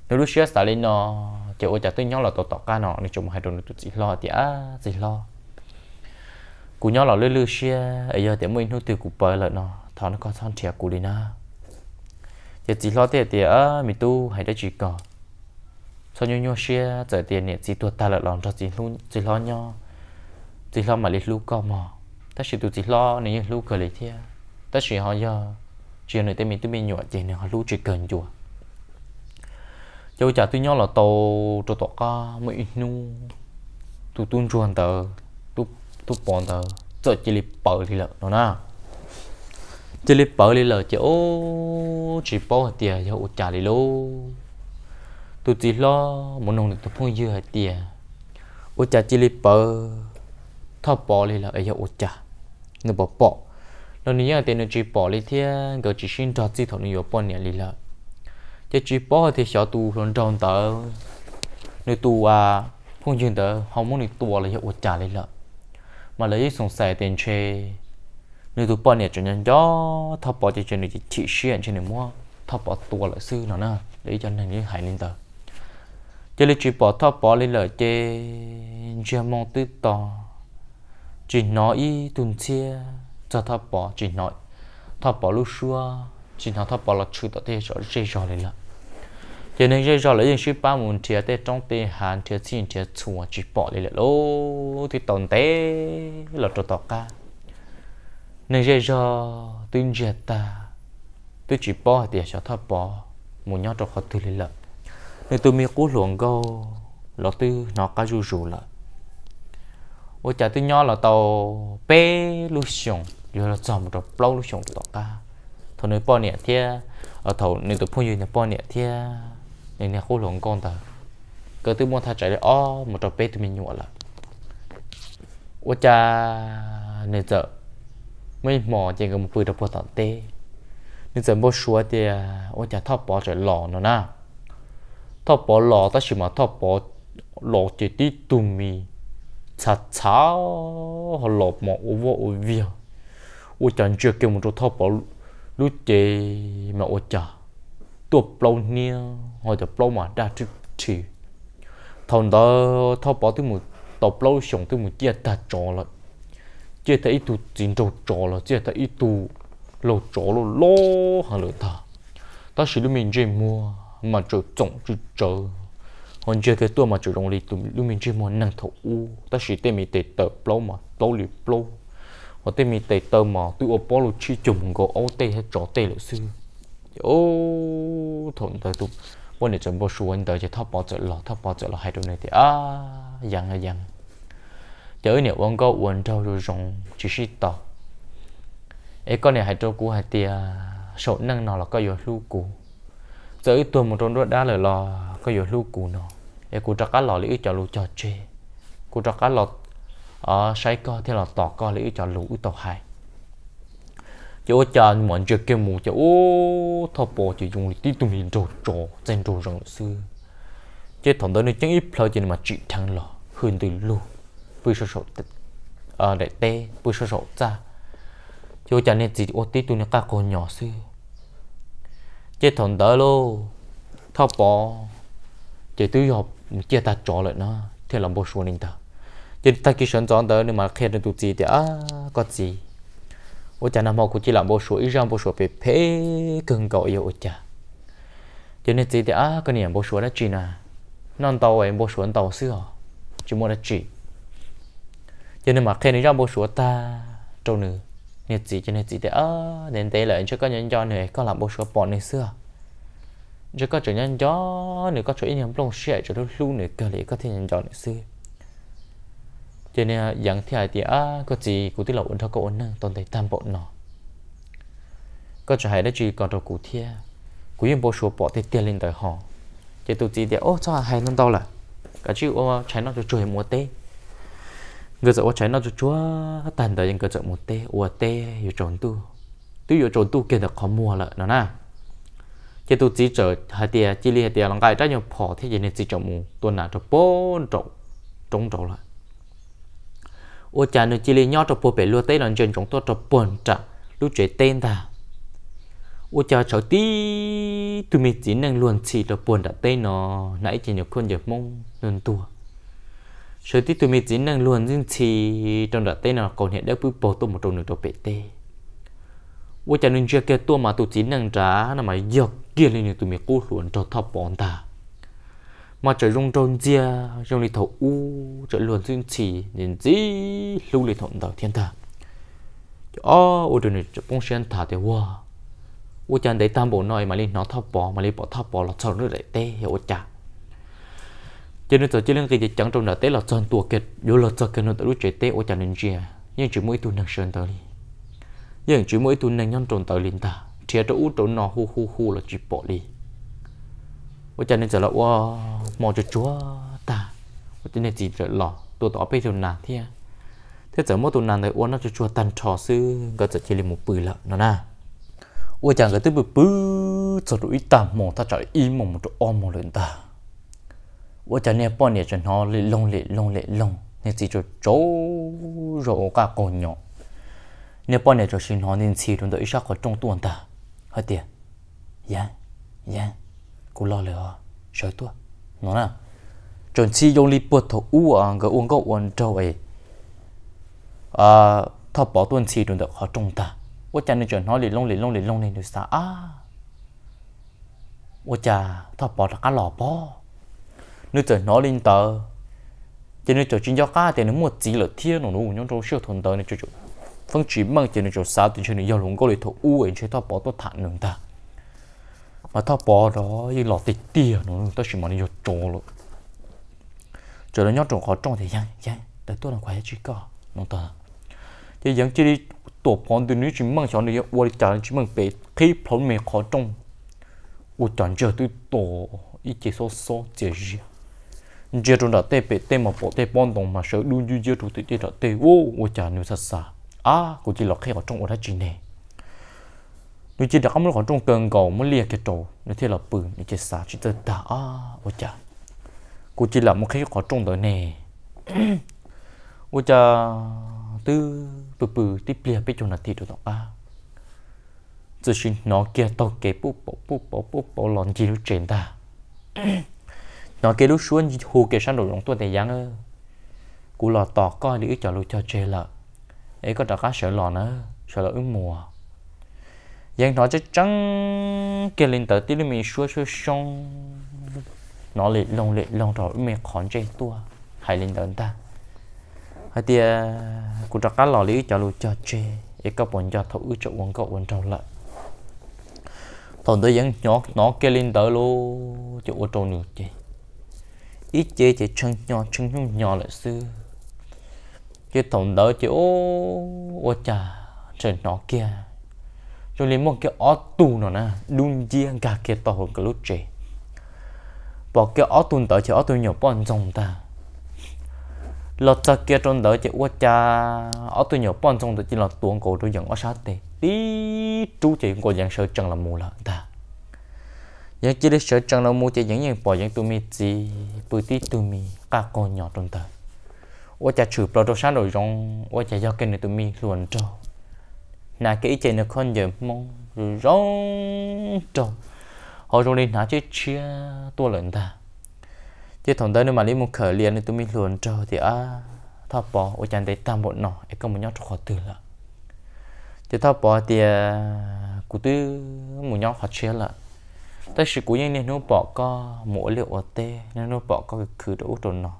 nếu lúc xếp xả lên nó chỉ uống chả tôi nhau là tỏ tỏ ca nó nên chúng hai đứa nó tôi chỉ lo thì à chỉ lo cú nhỏ là lư lư xia ấy giờ tiệm mình nuôi từ cú bơi lại nó thằng nó có thằng trẻ cú đi na giờ chỉ lo tiền tiền á mình tu hay đã chỉ có sau nhau nhau xia giờ tiền này chỉ tuột ta lại lòng cho chỉ lu chỉ lo nhau chỉ lo mà lịch lu có mò, ta chỉ tu chỉ lo này lu cười lịch thia ta chỉ họ giờ chuyện này tiệm mình tu mình nhọ chuyện này họ lu chỉ cần chùa cho trả tu nhau là tàu cho tàu ca mấy nu tu tuôn chuồn tờ tu bọn tờ cho chỉ li bờ li lợ nó na chỉ li bờ li lợ chỉ ô chỉ bỏ tiền cho ô trả li lô tu chỉ lo muốn nông tu phong dư hai tiền ô trả chỉ li bờ thọ bỏ li lợ cho ô trả nó bỏ bỏ nó nhớ tiền nó chỉ bỏ li thiên gọi chỉ xin cho chỉ thọ nó bỏ nhà li lợ chỉ chỉ bỏ thì thì 小 tu còn trong tờ nếu tu à phong dư tờ không muốn tu là cho ô trả li lợ mà lấy sòng sài tiền chơi, nếu tụi bọn này cho nhân gió thọ bỏ cho chơi này chỉ xuyên cho này mua thọ bỏ tua lợi sư nó nè để cho này như hải lên tờ cho lấy chỉ bỏ thọ bỏ lên lời chơi, chê mong tư to chỉ nói tuần chia cho thọ bỏ chỉ nói thọ bỏ lúc xưa chỉ nói thọ bỏ là chưa tới thế cho chơi trò này là cho nên cái do lấy những ship ba muốn chia ở trong tê hàn chia xin chia chùa chỉ bỏ đi lại lô thì tồn tế là trò tọt ca nên cái do tin chia ta tôi chỉ bỏ thì sẽ thọ bỏ muốn nhau trò khó tư lý lập, nên tôi mi cú luồng câu là tư nó cá rù rù lợ ôi chả tôi nhau là tàu bê lu xiong giờ là chồng rồi bao lu xiong tọt ca thôi nơi bỏ nhẹ thia ở thầu nên tôi phun gì nè bỏ nhẹ thia nên là khô lồng con ta cơ tư mua tha chạy để ó một trò bê tụi mình nhụa là ô cha nên giờ mấy mò chỉ có một bữa đập vào tận tê nên giờ bố xua thì ô à, cha thọ bỏ chạy lò nó na thọ bỏ lò ta chỉ mà thọ bỏ lò chỉ đi tụi mì, chả cháo họ lọp mà ô vô ô viêu ô chẳng chưa kêu một chỗ thọ bỏ lúc chế mà ô chả tuột lâu nia ngồi tập lâu mà đã chụp chỉ thằng đó thao bỏ thứ một tập lâu xong thứ một chia ta trò là chia ta ít tu chính trâu trò là chia ta ít tu lâu trò lâu lo hàng lỡ ta ta sử lúc mình chơi mua mà chơi trọng chơi chơi hoặc chơi cái tua mà chơi đồng lý tụi lúc mình chơi mua năng thầu u ta sử tiền mình tệ tập lâu mà lâu liều lâu hoặc tiền mình tệ tờ mà tôi ở bỏ lô chi một cái ô tê hay trò tê là sư ô thằng ta tụi วันนี้จะบ่ชวนเดี๋ยวจะทบปอจะหลอทบปอจะหลอให้ดูหน่อยทีอ่ายังยังเดี๋ยวเนี่ยวันก็วันเท่าดูจงจิชิต่อเอ้ก็เนี่ยให้ตัวกูให้เตียโฉนั่งนอนแล้วก็อยู่ลูกกูเจอตัวมันโดนด้วยได้เลยรอก็อยู่ลูกกูเนาะเอ้กูจะกัดหลอหรือจะลูกจอดเจกูจะกัดหลออ๋อใช้ก็ที่หลอต่อก็หรือจะลูกอุตโตหาย chỗ cha muốn chơi cái mù chỗ ô thọ bò chỉ dùng tí tụi mình đồ trò trên đồ rằng xưa chế thằng đó nó chẳng ít lo chỉ mà chỉ thằng lò hơn từ lu bây giờ sổ à để tê bây giờ sổ ra chỗ cha này chỉ ô tí tụi nó cả con nhỏ xưa chế thằng đó lô thọ bò chế tứ học chế ta trò lại nó thế là bố số nên ta chế ta kia sẵn chọn đó nhưng mà khi nó tụi gì thì à có gì ô cha nam mô cũng chỉ làm bố số ít rằng bố số phê cưng cậu yêu ô cha cho nên chỉ thì á cái niệm bố số đã chỉ nè non tàu ấy bố số tàu xưa chỉ muốn đã chỉ cho nên mà khi này rằng bố số ta trâu nữ nên chỉ cho nên chỉ thì á nên thế là cho có nhân cho này có làm bố số bọn này xưa cho có trở nhân cho nữa có yên nhân lông xe cho lúc luôn nữa cái này có thể nhân cho này xưa cho nên dạng à, thì ai thì à có gì cụ tí là ổn thao có ổn năng tồn tại tam bộ nọ có cho hay đó chỉ còn đầu cụ thia cụ yên bộ số bỏ thì tiền lên tới họ cho tôi chỉ để ô cho hay nông đâu là cả chữ ô trái nó cho chuối mùa tê người dạo trái nó cho chúa tàn đời những người dạo mùa tê ô tê yêu trốn tu tu yêu trốn tu kia được khó mua lại nó nè chỉ tụ chỉ chờ hai tia chỉ li hai tia lòng cái trái nhiều phò thế gì nên chỉ trồng mù tuần nào cho bốn trồng trồng trồng lại ô cha nó chỉ lấy nhau trong bố bé lúa tây nó chân chúng tôi trong bồn trả lúc chơi tên ta ô cha cháu tí tụi mình chỉ năng luôn chỉ trong bồn đã tây nó nãy chỉ nhập con nhập mông nên tua sở tí tụi mình chỉ năng luôn nhưng chỉ trong đã tây nó còn hiện đã bự bổ tôi một trong nửa trong bể tê ô cha nên chưa kia tua mà tụi chỉ năng trả nằm mà giọt kia lên tụi mình cố luôn cho thọ bọn ta mà trời rung trôn chia rung lì thổ u trời luồn xuyên chỉ nên gì lưu lì thổ đầu thiên thờ ô ô trời này trời bông sen thả thì hoa, ô chân đấy tam bộ nói mà lên nó thắp bỏ mà lên bỏ thắp bỏ là sau nữa lại tê hiểu ô chả cho nên tôi chỉ lên cái gì chẳng trong đó tế là chân tua kết vô là chân kết nó tự chạy tế ô chả nên chia nhưng chỉ mỗi tu năng sơn tới đi nhưng chỉ mỗi tu năng nhân trồn tới lên ta chia chỗ u chỗ nó hu hu hu là chỉ bỏ đi 我今天走了哇。mò cho chúa ta có tên này gì rồi lọ tôi tỏ bây giờ nà thế à? thế giờ mỗi tuần nà thì uống nó cho chúa tan trò sư gật giờ chỉ là một bự lợn nó nà uống chẳng gật tới bự bự rồi rồi ta mò ta chạy im mồm một chỗ om một lần ta uống chẳng nè bọn nè cho nó lệ lông lệ lông lệ lông nè chỉ cho chỗ rồi cả con nhỏ nè bọn nè cho xin nó nên chỉ luôn tới ít sắc ở tuần ta hết tiền yeah yeah cô lo lời họ sợ tôi nó nè chuẩn chi dùng li bột thổ u ở à, cái uống có uống trâu ấy à thọ bỏ tuần chi đừng được họ trông ta ô cha nên chuẩn nói lì lông lì lông lì lông này được sao à ô cha thọ bỏ là cá lò bò nếu chuẩn nói lên tờ cho nên cho chính giáo cá thì nó mua chỉ là thiên nó nó nhóm trong siêu thuần tờ nên cho chủ phân chỉ bằng cho nên cho sao thì cho nên giao lũng có lì thổ u ấy cho thọ bỏ tôi thản nương ta mà tao bỏ đó y lọt tịt tia nó tao chỉ nó vô chỗ luôn, chỗ đó nhóc chỗ khó trong thì giang giang để tôi làm khỏe chỉ có nó ta chỉ giang chỉ đi tổ phong từ núi chỉ mang cho nên tôi trả chỉ mang về khi phong mẹ khó trong tôi chọn chờ tôi tổ y chỉ số số chỉ gì giờ chúng đã tê bể tê mà bỏ tê bón đồng mà sợ đun dư giờ chúng tê đã tê ô tôi trả nếu thật xa à cũng chỉ lọt khi khó trong ở đó chỉ này nếu chỉ đã không còn trong cơn cầu muốn liệt cái trổ nếu thế là bự nếu chỉ xả chỉ tới đã ôi cha cô chỉ là một cái khó trong đời này, ôi cha tư bự bự tiếp liệt biết chỗ nào thì được à chỉ xin nó kia tao kể bố bố bố bố bố bố lon gì lúc trên ta nó kia lúc xuống hồ kia sang đồ lòng tôi để giang ơ cú lò tỏ coi để cho lúc cho chơi là ấy có đặc cá sợ lò nữa sợ là ứng mùa ยังนอจะจังเกลินเตอร์ที่มีชัวชัวชงนอเลยลงเลยลงต่อมีขอนใจตัวหายลินเตอร์ตาហើយទីគូតកាលលីចលូចចេអេកបញ្ញធឧចវងកវងចលតន្តយ៉ាងញកណកេលិនដលូចឧតនុចេអ៊ីចេចេឆឹងញឆឹងញញលសឺចេតន្តចេអូអូចាចេណកៀ cho nên một cái ó tù nó na đun riêng cả cái tàu hồn cái lúc trẻ bỏ cái ó tù tới chỉ ó tù nhỏ bọn dòng ta lọt ta kia trong đó chỉ quá cha ó tù nhỏ bọn trong tới chỉ là tuồng cổ tôi dẫn ở sát tê tí chú chỉ cổ dạng sợ chẳng là mù lợn ta giờ chỉ để sợ chẳng là mù chỉ dẫn những bỏ dạng tụi mi gì bự tí tụi mi cả con nhỏ trong ta quá cha chửi pro đồ sát rồi trong quá cha giao cái này tụi mi luôn trâu nà cái ý chế nó con giờ mong rong trồng họ rồi lên nà chứ chia tua lần ta chứ thằng tới nếu mà lấy một khởi liền thì tôi mình luồn trâu thì à thọ bỏ ôi chàng thấy tam bộ nọ ấy có một nhau khó từ là chứ thọ bỏ thì cụ tư một nhau khó chia là tại sự của nhân nên nó bỏ có mỗi liệu ở tê nên nó bỏ có cái khử đồ trồn nọ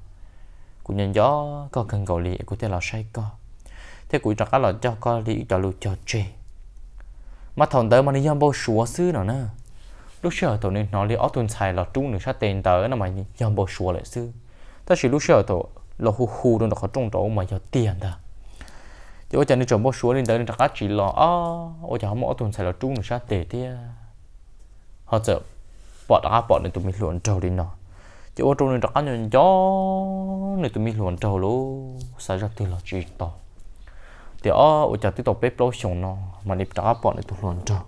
của nhân gió có cần cầu lý của tê là sai co thế cũng các là cho có đi cho lưu cho chơi mà thằng tới mà đi yam bao xúa xứ nào nè lúc xưa tụi nên nói lý ở tuần xài là trung được sát tiền tới nó mà yam bao xúa lại xứ ta chỉ lúc xưa tụi là hù hù đừng có trung tổ mà giờ tiền đó chứ ôi chả nên chuẩn bao xúa lên tới nên chắc chỉ là ô ôi chả không ở tuần xài là trung được sát tiền thế họ sợ bỏ đã bỏ nên tụi mình luận trâu đi nó chứ ô trung nên chắc nhận gió nên tụi mình luận trâu luôn xảy ra từ là chỉ to thì ở u chả tiếp tục bếp lâu xuống nó mà đi trả bọn này tụi luôn cho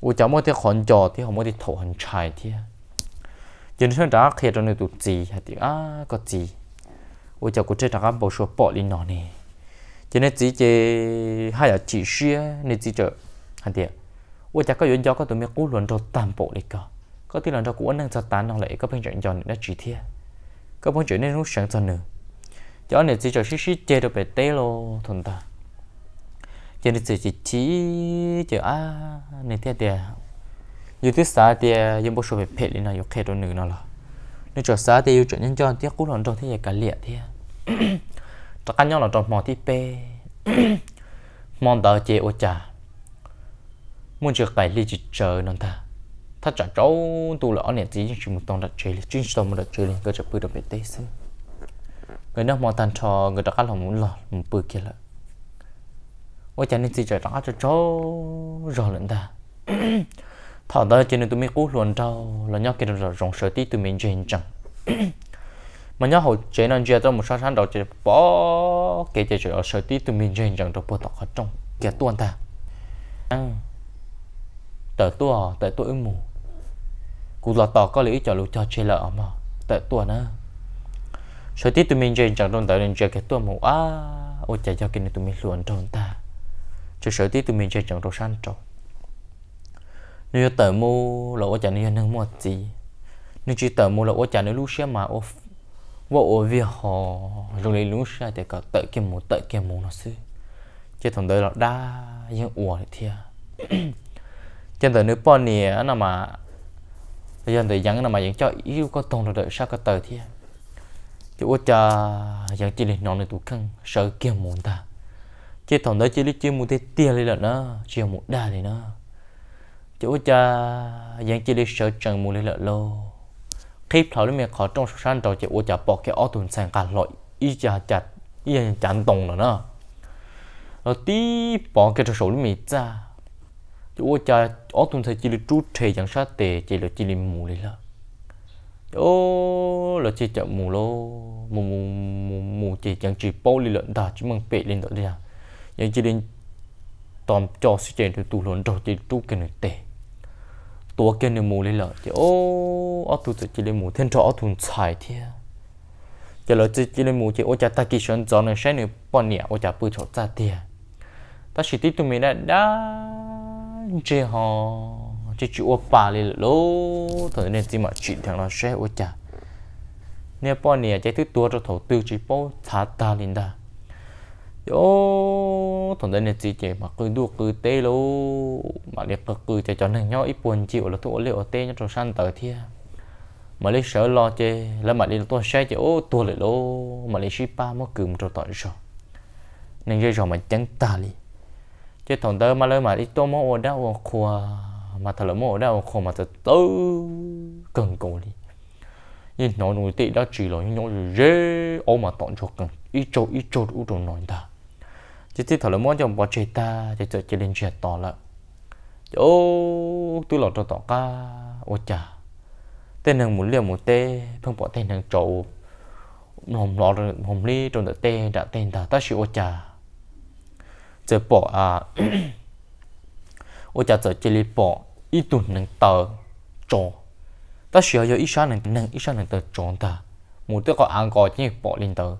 u chả mỗi thì khẩn trò thì họ mới thì thổ hành chạy thì chính sơn trả khi cho nên tụi gì hay thì à có gì u chả cũng chơi trả bao số bỏ đi nó nè cho nên chỉ chơi hai giờ chỉ xia nên chỉ chơi hẳn thì u chả có chuyện cho có tụi mình cố luận cho tạm bộ đi cả có tí lần cho của năng cho tán nó lại có bên chuyện cho nên đã chỉ thiệt có bên chuyện nên nó sáng cho nữa cho nên chỉ cho xí xí chơi được bảy tê lô thằng ta cho nên sự chỉ chỉ chờ à nên thế thì à. dù thứ sáu thì à, dùng bộ số về pet đi nào dùng khe đồ nữ nào là nếu cho sáu thì dùng chuyện nhân cho thì cũng hòn trong thế giới cả liệt thế tất cả những là trong mỏ thì pe mòn tờ chế ô trà muốn chơi cái gì chỉ chờ nó ta thật chả cháu tu lỡ nền gì chỉ một tông đặt chơi là chuyên tông đặt chơi là cơ chơi bự được bể tê xí người nào mòn tan trò người ta cắt lòng muốn lọt một bự kia lại ว่าจะนี่สิจะร้าจะโจ้รอหลังตาถอดได้จะนี่ตัวมีกู้หลวนเจ้าแล้วย่อกินเราจงเสือตีตัวมีเจนจังมันย่อหัวเจนันเจ้าตัวมุสาชันเราจะป้อเกจะจะเสือตีตัวมีเจนจังตัวปวดตอกจงเกียตัวตาแต่ตัวแต่ตัวอึมมูกูหลอดต่อก็เลยจะรู้จะเชลอมาแต่ตัวนะเสือตีตัวมีเจนจังโดนแต่เจนเจ้าเกียตัวหมูอ้าโอ้ใจจะกินตัวมีหลวนโดนตา cho sở tí tụi mình chơi chẳng đồ san trò nếu tờ mô là ô chả nên nâng mua gì nếu chỉ tờ mô là ô chả nên lúc xe mà ô vô ô vi họ rồi lấy lúc xe thì cả tợ kia mù tợ kia mù nó sư chứ thằng đấy là đa nhưng ủa thì thia chân tờ nếu bọn nè nó mà dân tờ dân nó mà dân cho yêu có tông được đợi sao có tờ thia chứ ô chả dân chỉ lấy nó này tụ khăn sợ kia mù ta chỉ thằng đó chỉ lý chỉ một cái tiền lên là nó chiều một đa thì nó chỗ cha dáng chỉ lý sợ chẳng một lên là lô khi thảo lúc mình khó trong sàn trò chỉ ô chả bỏ cái ô tuần sang cả loại y chả chặt y chả chán tông là nó rồi tí bỏ cái trò số lúc mình ra chỗ cha ô tuần sang chỉ lý trút thề chẳng sát tề chỉ là chỉ lý mù lên là ô là chỉ chậm mù lô mù mù mù mù chỉ chẳng chỉ bỏ lên lợn ta chỉ mang bể lên đó đi à giờ chỉ đến tóm cho sự chuyện từ tụ luôn rồi chỉ tu cái này tệ tụ cái này mù lên lợ chỉ ô ở tụ chỉ lên mù thiên trọ thùng xài thế giờ lợ chỉ chỉ lên mù chỉ ô cha ta kí sơn gió này sẽ nữa bọn nhẹ ô cha bự chỗ ra tiền ta chỉ tiếp tụi mình đã đã chơi họ chỉ chịu ô ba lên lỗ thôi nên chỉ mà chuyện thằng nó sẽ ô cha nè bọn nhẹ chạy thứ tua cho thầu tư chỉ bao thả ta lên đó yo thằng đây này chỉ chỉ mà cứ đua cứ tê lô mà liệt cứ cứ chạy cho nên nhau ít buồn chịu là thua liệu tê nhau trong săn tờ thia mà lấy sợ lo chê là mà đi tôi xe chê ô tua lại lô mà lấy ship ba mất cùm cho tội rồi nên dây rồi mà chẳng ta đi chê thằng tớ mà lấy mà đi tôi mua đã ô khoa mà thằng là mua đã ô khoa mà thật tớ cần cầu đi nhưng nó nổi tị đã chỉ là những nhỏ dễ ô mà tọn cho cần ít chỗ ít chỗ đủ đồ nói ta chỉ chỉ thằng muốn cho bỏ chơi ta chỉ chơi chơi lên chuyện to lợ chỗ tôi lọt cho tỏ ca ô chà tên hàng muốn liều một tê không bỏ tên hàng trộn hồng lọt hồng ly trộn đợt tê đã tên ta ta chịu ô chà giờ bỏ à ô chà giờ chơi bỏ ít tuần nâng tờ trộn ta sửa giờ ít sáng nâng nâng ít sáng nâng tờ trộn ta một đứa có ăn gọi chỉ bỏ lên tờ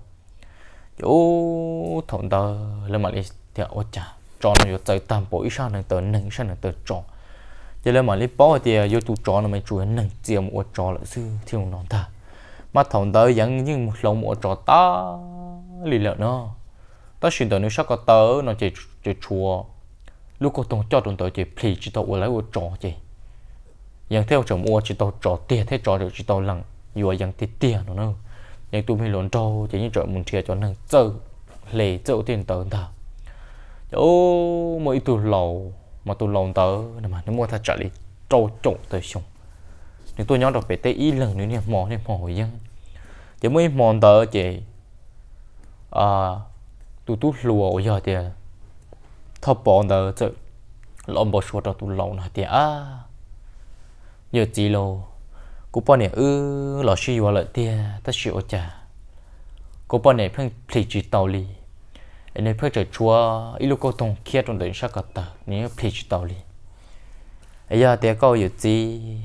chỗ thằng tờ là mà lấy thì ở chả chọn nó tới tam bộ ít sao này tới nâng sao này tới chọn giờ là mà lấy bỏ thì à, vô tụ tròn nó mới chủ nâng tiêm ở tròn là sư thiếu nón ta mà thằng tờ vẫn như một lòng ở tròn ta lì lợn nó ta xin tới nó sắc có tớ nó chỉ chỉ chùa lúc có tông cho tông tới chỉ phì chỉ tàu ở lại ở tròn chỉ vẫn theo chồng mua chỉ tàu tròn tiền theo tròn được chỉ tàu lằng vừa vẫn thì tiền nó nữa nhưng tôi mới lớn trâu chỉ như trời muốn chia cho nàng chơi lì chơi tiền tới thà chỗ mỗi tụ lầu mà tụ lầu tớ mà nó mua thật trả lại trâu trộn tới xong Nhưng tôi nhớ được về tới ý lần nữa nè mò nè mò hồi dân chỉ mới mòn tớ chị à tụ tụ lùa giờ thì thập bọn tớ chơi lộn bỏ số cho tụ lầu nè thì à giờ chỉ lầu cú bọn này ư ừ, lò xì vào lợi tia ta xì ô chả cú bọn này phăng phì chỉ tàu li anh ấy phăng chờ chúa ít lúc cô tông kia trong sắc cả tờ nếu phì chỉ tàu li bây giờ tia câu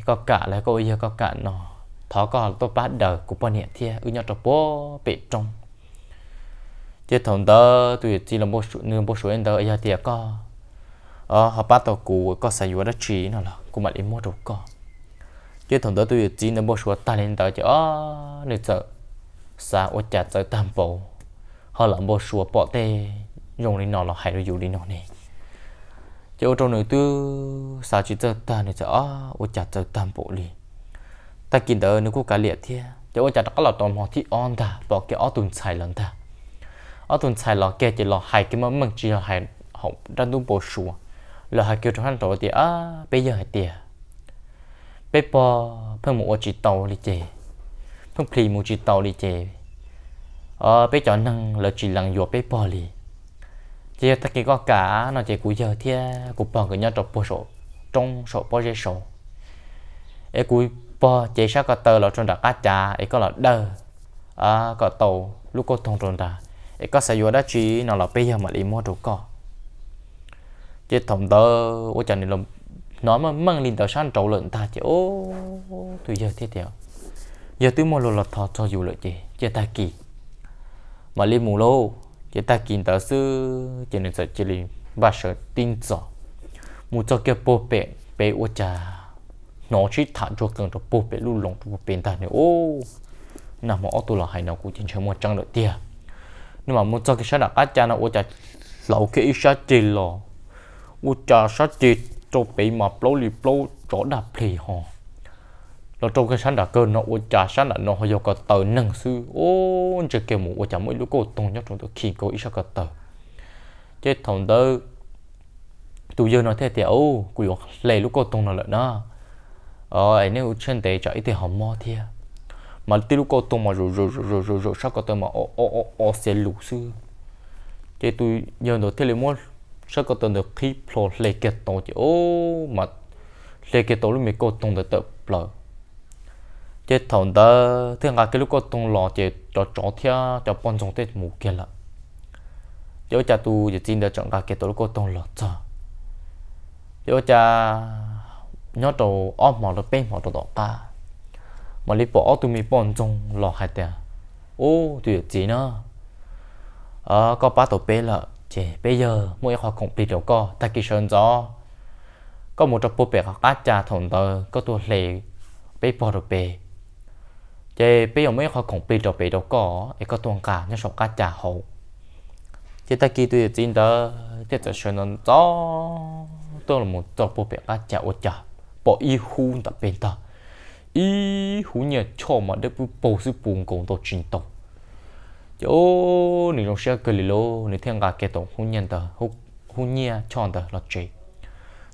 có cả là câu giờ có cả nó thọ có tôi bắt đầu cú bọn này tia ư nhau trọc bố bị trong chế thằng đó tụi chỉ là một số nương một số anh đó giờ tia có ờ họ bắt tàu có sử dụng đất chỉ nó là cú mà đi mua đồ có chứ thằng đó tôi chỉ nó bớt xuống ta lên đó chứ à, ờ, nên sợ xa ô chả sợ tam bộ họ là bớt xuống bỏ tê dùng đi nó là hay rồi dùng đi nó này chứ trong này tôi xa chỉ sợ ờ, ta nên sợ à, ô chả sợ tam bộ đi. ta kinh đó nếu có cả liệt thế chứ ô chả đó là tòm họ thì on ta bỏ cái ó tuần xài lần ta ó tuần xài lọ kia chỉ lọ hay cái mà mình chỉ là hay học đang tu bổ xuống là hay kêu trong hành tổ thì à bây giờ hay tiền bé bò phân một chỉ tàu đi chè phân phì một chỉ tàu đi chè ờ bé chọn năng là chỉ lằng dùa bé bò đi chỉ tất cả có cả nó chỉ cú giờ thì cú bò cái nhau trong bò sổ trong sổ bò dây sổ ấy cú bò chỉ sao có tờ là trong đặc á trà ấy có là đờ có tàu lúc có thông trong đà ấy có sẽ dùa đó chỉ nó là bây giờ mà đi mua đồ cỏ chỉ thằng tơ ô chẳng nên làm nó mà mang lên tàu san trầu lợn ta chỉ ô tụi giờ thế tiểu giờ tụi mua lô lọt thọ cho dù lợi gì chị ta kỳ mà lên mù lô chị ta kỳ tàu sư chị nên sợ chị lên bà sợ tin rõ mù cho kia bố bẹ bẹ ô cha nó chỉ thả cho cần cho bố bẹ lưu lồng cho bố bẹ ta nữa ô nằm ở tụi là hay nào cũng chỉ chơi mua trăng lợi tia nhưng mà muốn cho cái sản đặc ác cha nó ô cha lẩu cái ít sát tiền lò ô cha sát tiền trâu bị mà plô lì plô chỗ đạp lì họ lo trâu cái sáng đã cơ nó ô trà sáng đã nó hơi có tờ nâng sư ô chơi kêu một ô chả mỗi lúc cô tông nhất chúng tôi khi cô ít sao có tờ chết thằng tơ tụi giờ nói thế thì ô quỷ lệ lúc cô tông là lợi đó ờ ấy nếu trên tế chả ít thì họ mò thia mà tí lúc cô tông mà rồi rồi rồi rồi rồi sao có tờ mà ô ô ô ô xe lù sư chết tôi giờ nói thế là muốn sẽ có tuần được khi pro lệ kết tổ chứ ô mà lệ kết tổ lúc mình có tuần được tập lờ chế thằng ta thiên ngạc cái lúc có tuần lò chế cho chó thia cho bọn chúng tết mù kia là chỗ cha tu chỉ tin được chọn cả cái tổ lúc có tuần lò cho chỗ cha nhớ đầu ôm mỏ được bên mỏ được đó cả mà lấy bỏ tụi mình bọn chúng lò hai tia ô tuyệt chỉ nữa à có ba tổ bê là chế bây giờ mỗi họ cũng bị điều co ta kỳ sơn gió có một trong bộ bè hoặc át cha thổn tờ có tuột lệ bê bò được bê chế bây giờ mỗi họ cũng bị điều bê điều co ấy có tuồng cả nhân sọc cá cha hậu chế ta kỳ tuy chính tờ thế ta sơn gió tôi là một trong bộ bè cá cha ô cha bỏ y hun tập bên ta y hun nhà cho mà để bù bù sư bùn cũng tổ trình tổng chỗ nị rong xe cười lố nị thiên gà kẹt tổng hôn nhân tờ hôn hôn nhia chọn tờ là chị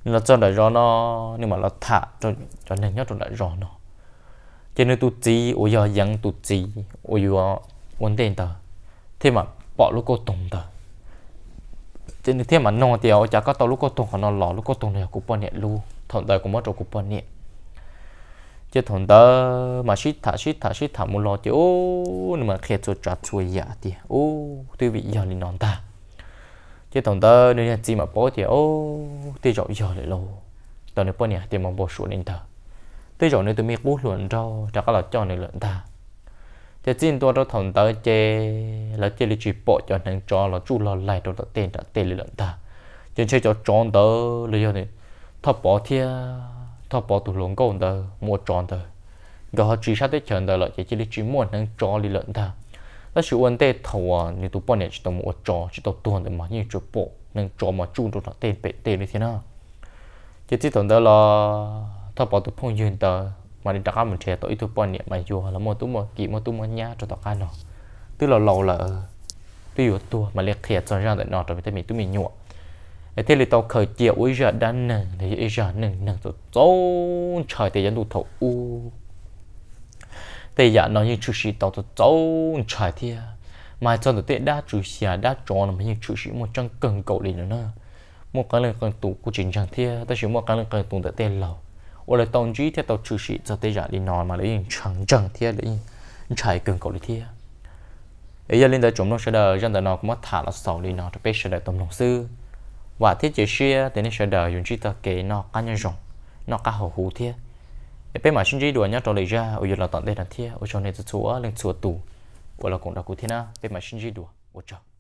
là cho đại rõ nó nhưng mà là thả cho cho nên nhất cho đại rõ nó cho nên tụt gì ôi giờ vẫn tụt gì ôi giờ vấn đề tờ thế mà bỏ lúc cô tổng tờ cho nên thế mà nó thì ở chả có tao lúc cô tổng nó lò lúc cô tổng này cũng bỏ nhẹ lu thằng đời cũng mất rồi cũng bỏ nhẹ chứ thằng đó mà shit thả shit thả shit thả một lò chứ ô mà khét cho chặt chuối giả thì ô tôi bị giờ lên nón ta chứ thằng đó nên là gì mà bố thì ô tôi chọn giờ lại lâu tao nếu bố nhà thì mong bố số nên ta tôi chọn nên tôi mới bút luận cho chắc là cho nên luận ta chứ chính tôi đó thằng đó chơi là chơi lịch trình bỏ cho nên cho là chú lo lại đó tên đã tên luận ta chứ chơi cho tròn đó là giờ này thọ bỏ thiệt thọ bỏ tủ lồng gồm tờ mua tròn tờ gọi họ chỉ sát tới chờ tờ lợi chỉ chỉ chỉ mua năng trò lì lợn ta ta chỉ uốn tê thầu à như tụ bọn này chỉ tao mua trò chỉ tao tuần để mà như chỗ bộ năng trò mà chung tụ nó tê bể tê như thế nào chỉ chỉ tuần tờ là thọ bỏ tụ phong yên tờ mà đi đặt mình trẻ tội tụ bọn này mà dù là mua tụ mua kỹ mua tụ mua nhá cho tao cái nó tức là lâu là tôi dù tua mà liệt thiệt cho ra để nó cho mình tụi mình nhụa thế thì tao khởi chiều bây giờ đã nâng thì bây giờ nâng nâng tao trốn trời thì dân tụ thổ u thì giờ nói như chú sĩ tao tao trốn trời thì mà cho tụi tiện đã chú sĩ đã trốn mà như chú sĩ một trong cần cầu đi nữa nữa một cái lần cần tụ của chính chẳng thì ta chỉ một cái lần cần tụ tụi tên lầu ở là tao chí thì tao chú sĩ cho tới giờ đi nói mà lấy chẳng chẳng thì lấy trời cần cầu đi thì ấy giờ lên tới chúng nó sẽ đợi dân tụi nó cũng mất thả là sầu đi nó thì bây giờ đợi tầm đồng sư và thiết chế xia thì nên sẽ đời dùng chi ta kể nó cá nhân rộng nó cá hậu hủ thiê để bên mà xin chi đùa nhá trò lấy ra ở giờ là tận đây là thiê ở chỗ này tụi chúa lên chúa tù ở là cũng đã cụ thế na bên mà xin chi đùa ở chợ